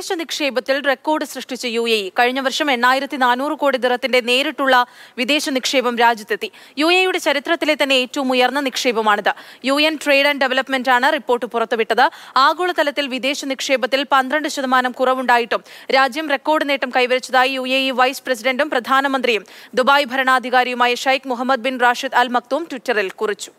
വിദേശ നിക്ഷേപത്തിൽ റെക്കോർഡ് സൃഷ്ടിച്ച യു എ ഇ കഴിഞ്ഞ വർഷം എണ്ണായിരത്തി നാനൂറ് കോടി ദിറത്തിന്റെ നേരിട്ടുള്ള വിദേശ നിക്ഷേപം രാജ്യത്തെത്തി യു എയുടെ ചരിത്രത്തിലെ തന്നെ ഏറ്റവും ഉയർന്ന നിക്ഷേപമാണിത് U N trade and development ആണ് റിപ്പോർട്ട് പുറത്തുവിട്ടത് ആഗോളതലത്തിൽ വിദേശ നിക്ഷേപത്തിൽ പന്ത്രണ്ട് ശതമാനം കുറവുണ്ടായിട്ടും രാജ്യം റെക്കോർഡ് നേട്ടം കൈവരിച്ചതായി യു എ ഇ വൈസ് പ്രസിഡന്റും പ്രധാനമന്ത്രിയും ദുബായ് ഭരണാധികാരിയുമായ Sheikh Mohammed bin Rashid Al Maktoum ട്വിറ്ററിൽ കുറിച്ചു